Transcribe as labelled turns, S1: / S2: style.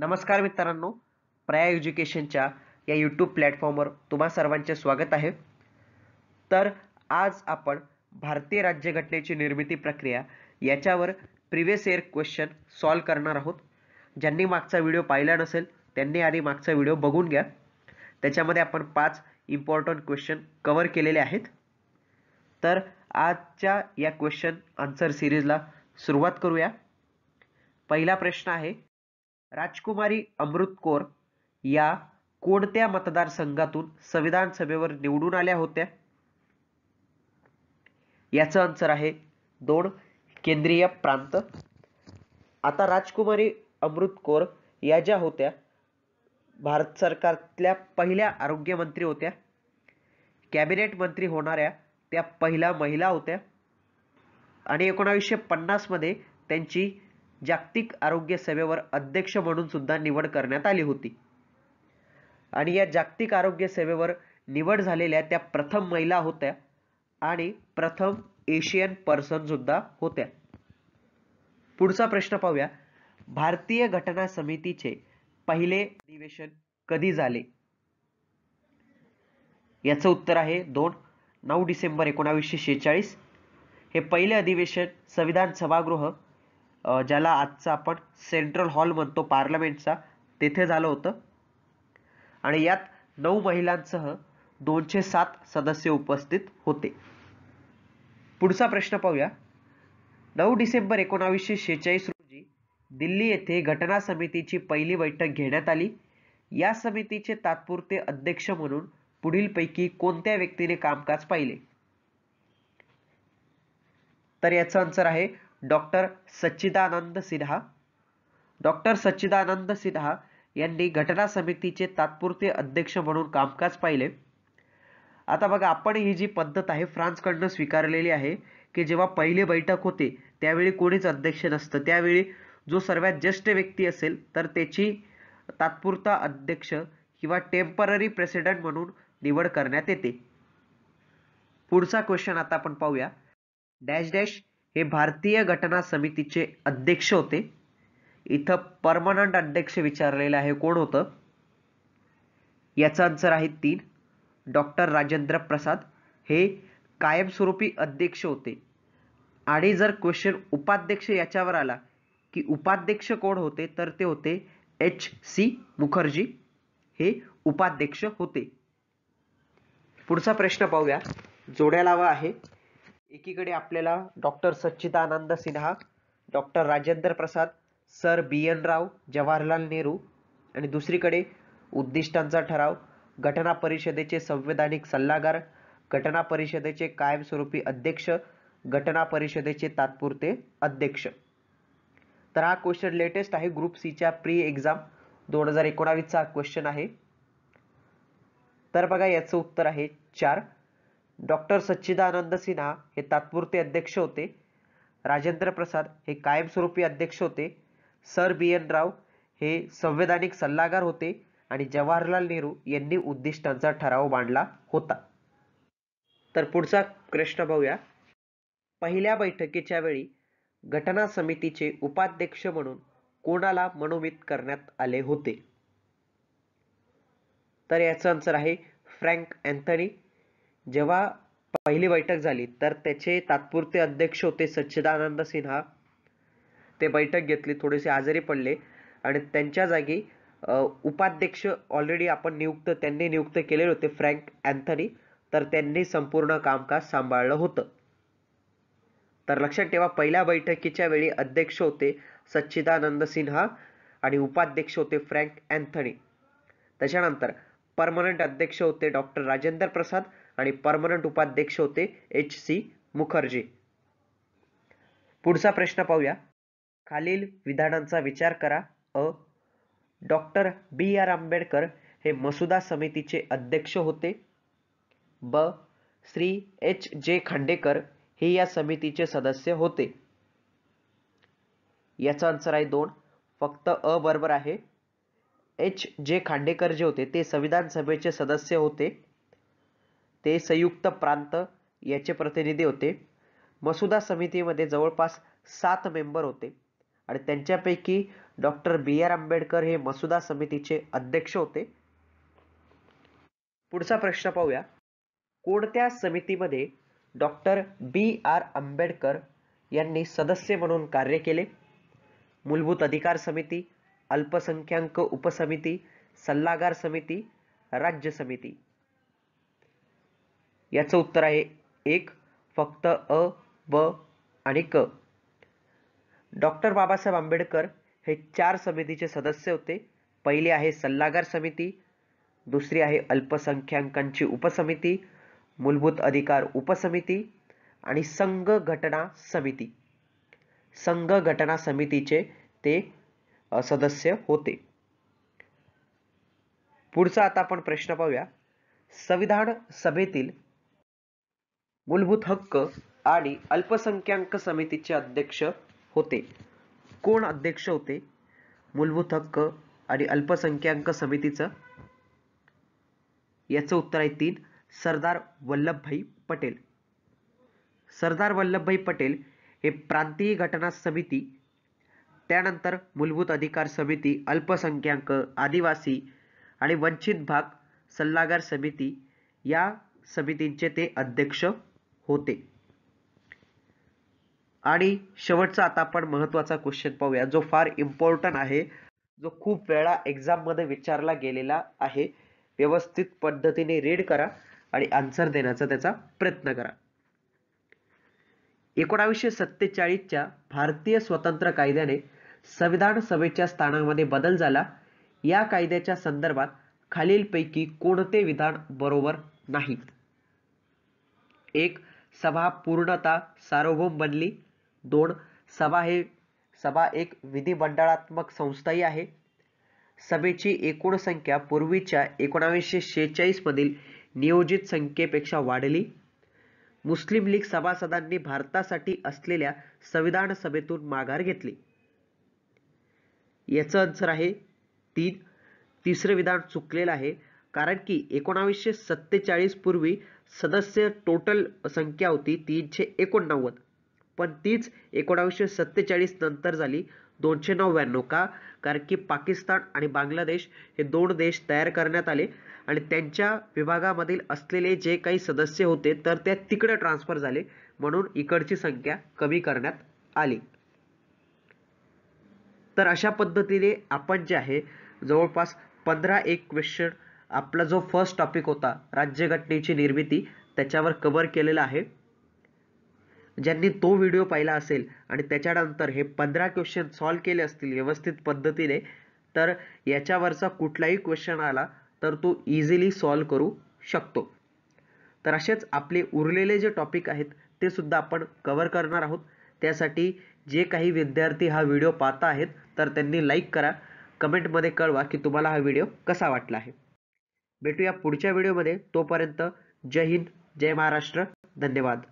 S1: नमस्कार मित्रांनो प्रया एज्युकेशनच्या या यूट्यूब प्लॅटफॉर्मवर तुम्हा सर्वांचे स्वागत आहे तर आज आपण भारतीय राज्यघटनेची निर्मिती प्रक्रिया याच्यावर प्रिव्हियस इयर क्वेश्चन सॉल्व करणार आहोत ज्यांनी मागचा व्हिडिओ पाहिला नसेल त्यांनी आधी मागचा व्हिडिओ बघून घ्या त्याच्यामध्ये आपण पाच इम्पॉर्टंट क्वेश्चन कवर केलेले आहेत तर आजच्या या क्वेश्चन आन्सर सिरीजला सुरुवात करूया पहिला प्रश्न आहे राजकुमारी अमृत कौर या कोणत्या मतदारसंघातून संविधान सभेवर निवडून आल्या होत्या याचं आन्सर आहे दोन केंद्रीय प्रांत आता राजकुमारी अमृत कौर या ज्या होत्या भारत सरकारतल्या पहिल्या आरोग्यमंत्री होत्या कॅबिनेट मंत्री होणाऱ्या त्या पहिल्या महिला होत्या आणि एकोणावीसशे पन्नासमध्ये त्यांची जागतिक आरोग्य सेवेवर अध्यक्ष म्हणून सुद्धा निवड करण्यात आली होती आणि या जागतिक आरोग्य सेवेवर निवड झालेल्या त्या प्रथम महिला होत्या आणि प्रथम एशियन पर्सन सुद्धा होत्या पुढचा प्रश्न पाहूया भारतीय घटना समितीचे पहिले अधिवेशन कधी झाले याचं उत्तर आहे दोन नऊ डिसेंबर एकोणावीसशे शेहेचाळीस हे पहिले अधिवेशन संविधान सभागृह ज्याला आजचा आपण सेंट्रल हॉल म्हणतो पार्लमेंटचा तेथे झालं होतं आणि यात नऊ महिलांसह दोनशे सात सदस्य उपस्थित होते पुढचा प्रश्न पाहूया नऊ डिसेंबर एकोणावीसशे शेहेचाळीस रोजी दिल्ली येथे घटना समितीची पहिली बैठक घेण्यात आली या समितीचे तात्पुरते अध्यक्ष म्हणून पुढीलपैकी कोणत्या व्यक्तीने कामकाज पाहिले तर याचा आन्सर आहे डॉक्टर सच्चिदानंद सिन्हा डॉक्टर सच्चिदानंद सिन्हा यांनी घटना समितीचे तात्पुरते अध्यक्ष म्हणून कामकाज पाहिले आता बघा आपण ही जी पद्धत आहे फ्रान्सकडनं स्वीकारलेली आहे की जेव्हा पहिली बैठक होते त्यावेळी कोणीच अध्यक्ष नसतं त्यावेळी जो सर्वात ज्येष्ठ व्यक्ती असेल तर त्याची तात्पुरता अध्यक्ष किंवा टेम्पररी प्रेसिडेंट म्हणून निवड करण्यात येते पुढचा क्वेश्चन आता आपण पाहूया डॅश डॅश हे भारतीय घटना समितीचे अध्यक्ष होते इथं परमनंट अध्यक्ष विचारलेलं आहे कोण होतं याचं आन्सर आहे तीन डॉक्टर राजेंद्र प्रसाद हे कायमस्वरूपी अध्यक्ष होते आणि जर क्वेश्चन उपाध्यक्ष याच्यावर आला की उपाध्यक्ष कोण होते तर ते होते एच सी मुखर्जी हे उपाध्यक्ष होते पुढचा प्रश्न पाहूया जोड्या लावा आहे एकीकडे आपल्याला doctor Sachchidanand Sinha doctor Rajendra Prasad sir B N Rau Jawaharlal Nehru आणि दुसरीकडे उद्दिष्टांचा ठराव घटना परिषदेचे संवैधानिक सल्लागार घटना परिषदेचे कायमस्वरूपी अध्यक्ष घटना परिषदेचे तात्पुरते अध्यक्ष तर हा क्वेश्चन लेटेस्ट आहे ग्रुप सीच्या प्री एक्झाम दोन हजार एकोणावीसचा क्वेश्चन आहे तर बघा याचं उत्तर आहे चार डॉक्टर सच्चिदानंद सिन्हा हे तात्पुरते अध्यक्ष होते राजेंद्र प्रसाद हे कायमस्वरूपी अध्यक्ष होते सर बी एन राव हे संवैधानिक सल्लागार होते आणि जवाहरलाल नेहरू यांनी उद्दिष्टांचा ठराव मांडला होता तर पुढचा प्रश्न पाहूया पहिल्या बैठकीच्या वेळी घटना समितीचे उपाध्यक्ष म्हणून कोणाला मनोमित करण्यात आले होते तर याचं आन्सर आहे फ्रँक अँथनी जेव्हा पहिली बैठक झाली तर त्याचे तात्पुरते अध्यक्ष होते सच्चिदानंद सिन्हा ते बैठक घेतली थोडेसे आजारी पडले आणि त्यांच्या जागी उपाध्यक्ष ऑलरेडी आपण नियुक्त त्यांनी नियुक्त केलेले होते फ्रँक अँथनी तर त्यांनी संपूर्ण कामकाज सांभाळलं होतं तर लक्षात ठेवा पहिल्या बैठकीच्या वेळी अध्यक्ष होते सच्चिदानंद सिन्हा आणि उपाध्यक्ष होते फ्रँक अँथनी त्याच्यानंतर परमनंट अध्यक्ष होते डॉक्टर राजेंद्र प्रसाद आणि परमनंट उपाध्यक्ष होते एच सी मुखर्जी पुढचा प्रश्न पाहूया खालील विधानांचा विचार करा अ डॉक्टर बी आर आंबेडकर हे मसुदा समितीचे अध्यक्ष होते ब श्री एच जे खांडेकर हे या समितीचे सदस्य होते याचा आन्सर आहे दोन फक्त अ बरोबर आहे एच जे खांडेकर जे होते ते संविधान सभेचे सदस्य होते ते संयुक्त प्रांत याचे प्रतिनिधी होते मसुदा समितीमध्ये जवळपास सात मेंबर होते आणि त्यांच्यापैकी डॉक्टर बी आर आंबेडकर हे मसुदा समितीचे अध्यक्ष होते पुढचा प्रश्न पाहूया कोणत्या समितीमध्ये डॉक्टर बी आर आंबेडकर यांनी सदस्य म्हणून कार्य केले मूलभूत अधिकार समिती अल्पसंख्याक उपसमिती सल्लागार समिती राज्य समिती याचं उत्तर आहे एक फक्त अ ब आणि क डॉक्टर बाबासाहेब आंबेडकर हे चार समितीचे सदस्य होते पहिले आहे सल्लागार समिती दुसरी आहे अल्पसंख्याकांची उपसमिती मूलभूत अधिकार उपसमिती आणि संघ घटना समिती संघ घटना समितीचे ते सदस्य होते पुढचा आता आपण प्रश्न पाहूया संविधान सभेतील मूलभूत हक्क आणि अल्पसंख्याक समितीचे अध्यक्ष होते कोण अध्यक्ष होते मूलभूत हक्क आणि अल्पसंख्याक समितीचं याचं उत्तर आहे तीन सरदार वल्लभभाई पटेल सरदार वल्लभभाई पटेल हे प्रांतीय घटना समिती त्यानंतर मूलभूत अधिकार समिती अल्पसंख्याक आदिवासी आणि वंचित भाग सल्लागार समिती या समितींचे ते अध्यक्ष होते आणि शेवटचा आता आपण महत्वाचा क्वेश्चन पाहूया जो फार इम्पॉर्टंट आहे जो खूप वेळा एक्झाम मध्ये विचारला गेलेला आहे व्यवस्थित पद्धतीने रीड करा आणि आन्सर देण्याचा त्याचा प्रयत्न करा एकोणावीसशे सत्तेचाळीसच्या भारतीय स्वतंत्र कायद्याने संविधान सभेच्या स्थानामध्ये बदल झाला या कायद्याच्या संदर्भात खालीलपैकी कोणते विधान बरोबर नाही एक सभा पूर्णता सार्वभौम बनली दोन सभा हे सभा एक विधिमंडळात्मक संस्थाही आहे सभेची एकूण संख्या पूर्वीच्या एकोणावीसशे मधील नियोजित संख्येपेक्षा वाढली मुस्लिम लीग सभासदांनी भारतासाठी असलेल्या संविधान सभेतून माघार घेतली याचं आन्सर आहे तीन तिसरं विधान चुकलेलं आहे कारण की एकोणावीसशे सत्तेचाळीस पूर्वी सदस्य टोटल संख्या होती तीनशे एकोणनव्वद पण तीच एकोणावीसशे सत्तेचाळीस नंतर झाली दोनशे नव्याण्णव का कारण की पाकिस्तान आणि बांगलादेश हे दोन देश तयार करण्यात आले आणि त्यांच्या विभागामधील असलेले जे काही सदस्य होते तर ते तिकडे ट्रान्सफर झाले म्हणून इकडची संख्या कमी करण्यात आली तर अशा पद्धतीने आपण जे आहे जवळपास पंधरा एक क्वेश्चन आपला जो फर्स्ट टॉपिक होता राज्यघटनेची निर्मिती त्याच्यावर कवर केलेला आहे ज्यांनी तो व्हिडिओ पाहिला असेल आणि त्याच्यानंतर हे पंधरा क्वेश्चन सॉल्व केले असतील व्यवस्थित पद्धतीने तर याच्यावरचा कुठलाही क्वेश्चन आला तर तो इझिली सॉल्व करू शकतो तर असेच आपले उरलेले जे टॉपिक आहेत ते सुद्धा आपण कवर करणार आहोत त्यासाठी जे काही विद्यार्थी हा व्हिडिओ पाहता आहेत तर त्यांनी लाईक करा कमेंटमध्ये कळवा की तुम्हाला हा व्हिडिओ कसा वाटला आहे भेटूया पुढच्या व्हिडिओमध्ये तोपर्यंत जय हिंद जय महाराष्ट्र धन्यवाद